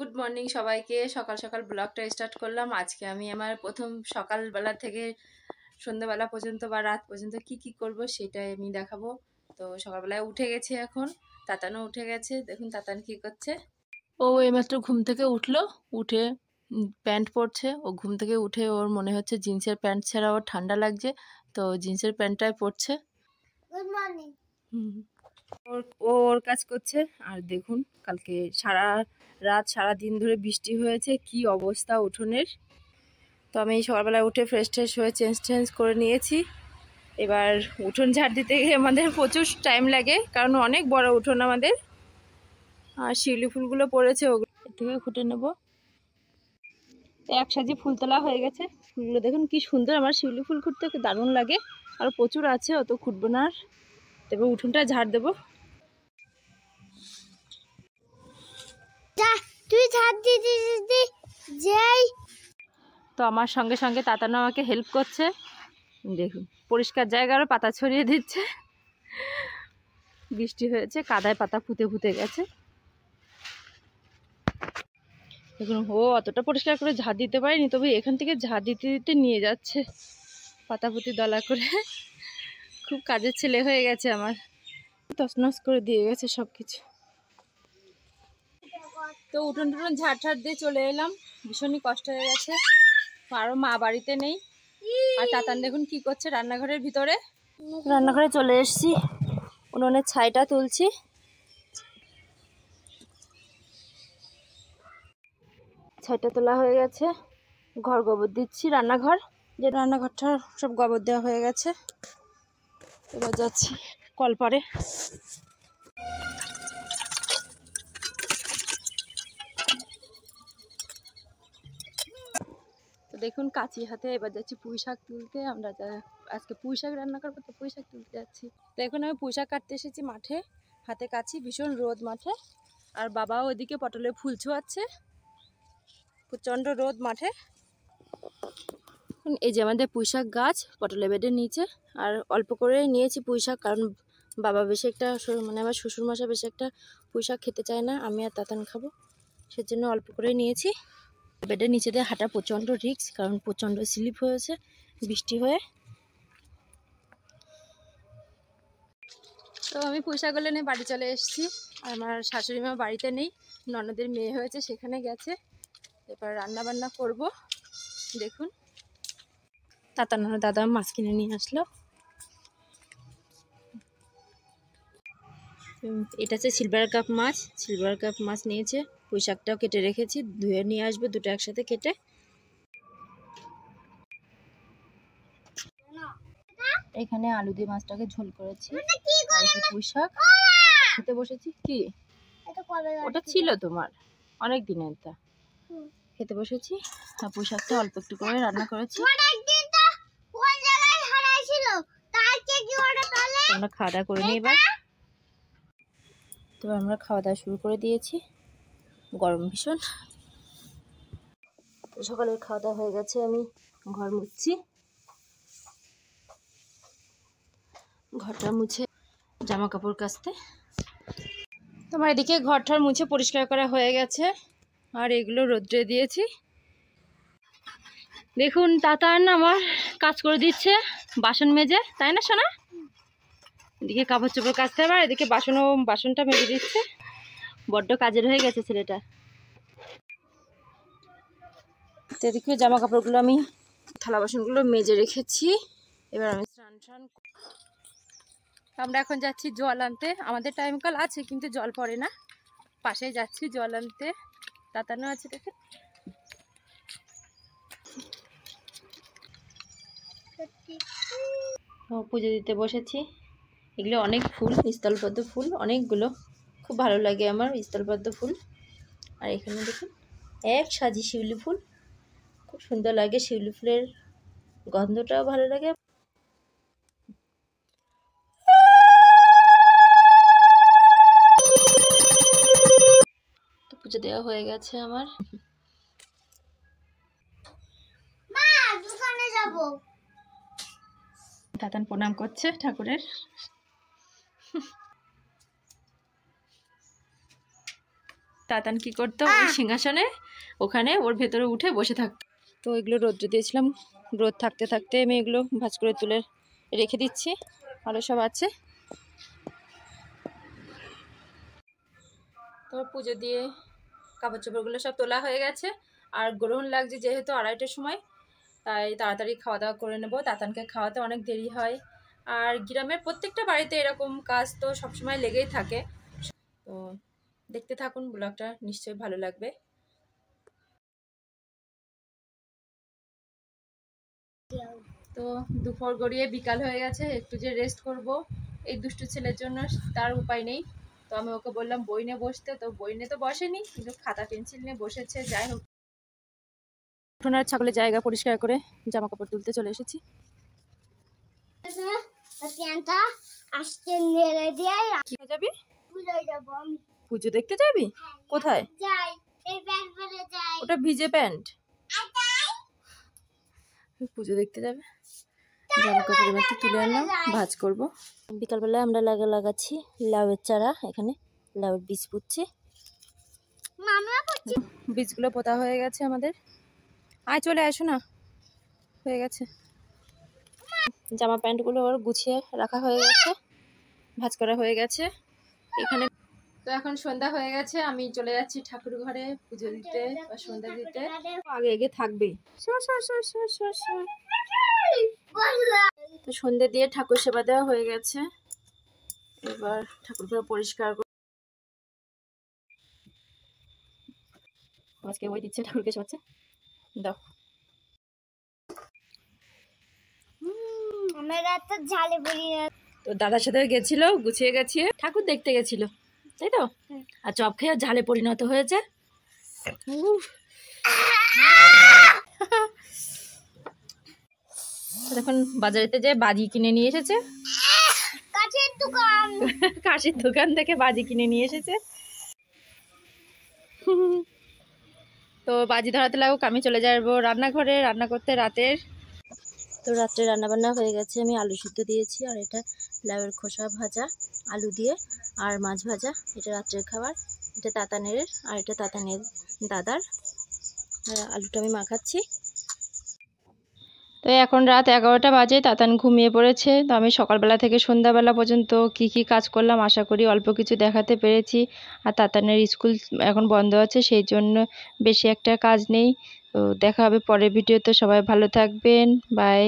Good morning সবাইকে সকাল সকাল ব্লগটা স্টার্ট করলাম আজকে আমি আমার প্রথম সকালবেলা থেকে সন্ধ্যাবেলা পর্যন্ত বা রাত পর্যন্ত কি কি করব সেটাই আমি দেখাবো তো সকালবেলায় উঠে গেছে এখন তাতানও উঠে গেছে দেখুন তাতান কি করছে ও এইমাত্র ঘুম থেকে উঠলো উঠে প্যান্ট পরছে ও ঘুম থেকে উঠে ওর মনে হচ্ছে জিন্সের প্যান্ট ছাড়া ওর ঠান্ডা লাগছে তো জিন্সের প্যান্টটাই পরছে গুড মর্নিং হুম ওর ও ওর কাজ করছে আর দেখুন কালকে সারা রাত সারা দিন ধরে বৃষ্টি হয়েছে কি অবস্থা উঠোনের তো আমি সকালবেলায় উঠে ফ্রেশ ট্রেশ হয়ে চেঞ্জ চেঞ্জ করে নিয়েছি এবার উঠোন ঝাড় দিতে গিয়ে আমাদের প্রচুর টাইম লাগে কারণ অনেক বড় উঠোন আমাদের আর শিউলি ফুলগুলো পড়েছে ওগুলো থেকে খুঁটে নেব এক সাজি ফুল তোলা হয়ে গেছে ফুলগুলো দেখুন কি সুন্দর আমার শিউলি ফুল খুঁটতে দারুণ লাগে আর প্রচুর আছে অত খুঁটবো না আর তারপর উঠোনটা ঝাড় দেবো তো আমার সঙ্গে সঙ্গে তাতানো আমাকে হেল্প করছে দেখুন পরিষ্কার জায়গারও পাতা ছড়িয়ে দিচ্ছে বৃষ্টি হয়েছে কাদায় পাতা ফুতে ফুতে গেছে দেখুন ও অতটা পরিষ্কার করে ঝাড় দিতে পারিনি তবে এখান থেকে ঝাড় দিতে দিতে নিয়ে যাচ্ছে পাতা পাতাপুতি দলা করে খুব কাজের ছেলে হয়ে গেছে আমার তসনস করে দিয়ে গেছে সব কিছু তো উঠোন টুটন ঝাড় দিয়ে চলে এলাম ভীষণই কষ্ট হয়ে গেছে আরও মা বাড়িতে নেই আর তাতান দেখুন কি করছে রান্নাঘরের ভিতরে রান্নাঘরে চলে এসছি উনুনের ছাইটা তুলছি ছাইটা তোলা হয়ে গেছে ঘর গোবর দিচ্ছি রান্নাঘর যে রান্নাঘরটা সব গোবর দেওয়া হয়ে গেছে এবার যাচ্ছি কলপারে তো দেখুন কাঁচি হাতে এবার যাচ্ছি পুঁই শাক তুলতে আমরা আজকে পুঁই শাক রান্না করবো তো পুঁই শাক তুলতে যাচ্ছি তো এখন আমি পুঁই শাক কাটতে এসেছি মাঠে হাতে কাছি ভীষণ রোদ মাঠে আর বাবা ওদিকে পটলে ফুল ছোঁয়াচ্ছে প্রচণ্ড রোদ মাঠে এই যে আমাদের পুঁইশাক গাছ পটলের বেডের নিচে আর অল্প করে নিয়েছি পুঁইশাক কারণ বাবা বেশি একটা মানে আমার শ্বশুরমশা বেশি একটা পুঁইশাক খেতে চায় না আমি আর তাতান খাবো সেজন্য অল্প করে নিয়েছি বেডের নিচে দিয়ে হাঁটা প্রচণ্ড রিক্স কারণ প্রচণ্ড স্লিপ হয়েছে বৃষ্টি হয়ে তো আমি পুঁইশাকগুলো নিয়ে বাড়ি চলে এসেছি আমার শাশুড়ি মা বাড়িতে নেই ননদের মেয়ে হয়েছে সেখানে গেছে এবার রান্না বান্না করব দেখুন তাতানোর দাদা মাছ কিনে নিয়ে আসলো এটা হচ্ছে সিলভার কাপ মাছ সিলভার কাপ মাছ নিয়েছে পুঁইশাকটাও শাকটাও কেটে রেখেছি ধুয়ে নিয়ে আসবে দুটো একসাথে কেটে এখানে আলু দিয়ে মাছটাকে ঝোল করেছি পুঁই খেতে বসেছি কি ওটা ছিল তোমার অনেক দিনের তা খেতে বসেছি পুঁই অল্প একটু করে রান্না করেছি আমরা খাওয়া দাওয়া করে নিই এবার তো আমরা খাওয়া দাওয়া শুরু করে দিয়েছি গরম ভীষণ সকালের খাওয়া দাওয়া হয়ে গেছে আমি ঘর মুছছি ঘরটা মুছে জামা কাপড় কাচতে তোমার এদিকে ঘরটার মুছে পরিষ্কার করা হয়ে গেছে আর এগুলো রোদ্রে দিয়েছি দেখুন তাতান আমার কাজ করে দিচ্ছে বাসন মেজে তাই না সোনা এদিকে কাপড় চোপড় কাচতে হবে আর এদিকে বাসনও বাসনটা মেরে দিচ্ছে বড্ড কাজের হয়ে গেছে ছেলেটা এদিকে জামা কাপড়গুলো আমি থালা বাসনগুলো মেজে রেখেছি এবার আমি স্নান স্নান আমরা এখন যাচ্ছি জল আনতে আমাদের টাইম কল আছে কিন্তু জল পড়ে না পাশে যাচ্ছি জল আনতে তাতানো আছে দেখে পুজো দিতে বসেছি এগুলো অনেক ফুল স্থলবদ্ধ ফুল অনেকগুলো খুব ভালো লাগে আমার স্থলবদ্ধ ফুল আর এখানে দেখুন এক সাজি শিউলি ফুল খুব সুন্দর লাগে শিউলি ফুলের গন্ধটাও ভালো লাগে পুজো দেওয়া হয়ে গেছে আমার দাদান প্রণাম করছে ঠাকুরের তাতান কি করতো ওই সিংহাসনে ওখানে ওর ভেতরে উঠে বসে থাকতো তো এগুলো রোদ্র দিয়েছিলাম রোদ থাকতে থাকতে আমি এগুলো ভাজ করে তুলে রেখে দিচ্ছি আরও সব আছে তো পুজো দিয়ে কাপড় চোপড়গুলো সব তোলা হয়ে গেছে আর গ্রহণ লাগছে যেহেতু আড়াইটার সময় তাই তাড়াতাড়ি খাওয়া দাওয়া করে নেবো তাতানকে খাওয়াতে অনেক দেরি হয় আর গ্রামের প্রত্যেকটা বাড়িতে এরকম কাজ তো সবসময় লেগেই থাকে তো দেখতে থাকুন ব্লগটা নিশ্চয়ই ভালো লাগবে তো দুপুর গড়িয়ে বিকাল হয়ে গেছে একটু যে রেস্ট করব এই দুষ্টু ছেলের জন্য তার উপায় নেই তো আমি ওকে বললাম বই নিয়ে বসতে তো বই নিয়ে তো বসেনি কিন্তু খাতা পেন্সিল নিয়ে বসেছে যাই হোক এখন ছাগলের জায়গা পরিষ্কার করে জামা কাপড় তুলতে চলে এসেছি আসতে নেড়ে দিয়ে যাবি যাবো আমি পুজো দেখতে যাবি কোথায় ওটা ভিজে প্যান্ট পুজো দেখতে যাবে জামা কাপড় মাত্র তুলে আনলাম ভাজ করবো বিকালবেলায় আমরা লাগা লাগাচ্ছি লাউয়ের চারা এখানে লাউয়ের বীজ পুঁতছি বীজগুলো পোতা হয়ে গেছে আমাদের আয় চলে আসো না হয়ে গেছে জামা প্যান্টগুলো ওর গুছিয়ে রাখা হয়ে গেছে ভাজ করা হয়ে গেছে এখানে তো এখন সন্ধ্যা হয়ে গেছে আমি চলে যাচ্ছি ঠাকুর ঘরে পুজো দিতে বা সন্ধ্যা দিতে আগে আগে থাকবে তো সন্ধ্যা দিয়ে ঠাকুর সেবা দেওয়া হয়ে গেছে এবার ঠাকুর ঘর পরিষ্কার আজকে ওই দিচ্ছে ঠাকুরকে দাও তো দাদার সাথে গেছিল গুছিয়ে গেছে ঠাকুর দেখতে গেছিল তাই তো হ্যাঁ। আর চপ খেয়ে ঝালে পরিণত হয়েছে এখন বাজারেতে যে বাজি কিনে নিয়ে এসেছে দোকান কাশির দোকান থেকে বাজি কিনে নিয়ে এসেছে তো বাজি ধরাতে লাগুক আমি চলে যাবো রান্নাঘরে রান্না করতে রাতের তো রাত্রে রান্নাবান্না হয়ে গেছে আমি আলু সিদ্ধ দিয়েছি আর এটা লাউয়ের খোসা ভাজা আলু দিয়ে আর মাছ ভাজা এটা রাত্রের খাবার এটা তাতানের আর এটা তাতানের দাদার আলুটা আমি মাখাচ্ছি তো এখন রাত এগারোটা বাজে তাতান ঘুমিয়ে পড়েছে তো আমি সকালবেলা থেকে সন্ধ্যাবেলা পর্যন্ত কি কি কাজ করলাম আশা করি অল্প কিছু দেখাতে পেরেছি আর তাতানের স্কুল এখন বন্ধ আছে সেই জন্য বেশি একটা কাজ নেই তো দেখা হবে পরের ভিডিওতে সবাই ভালো থাকবেন বাই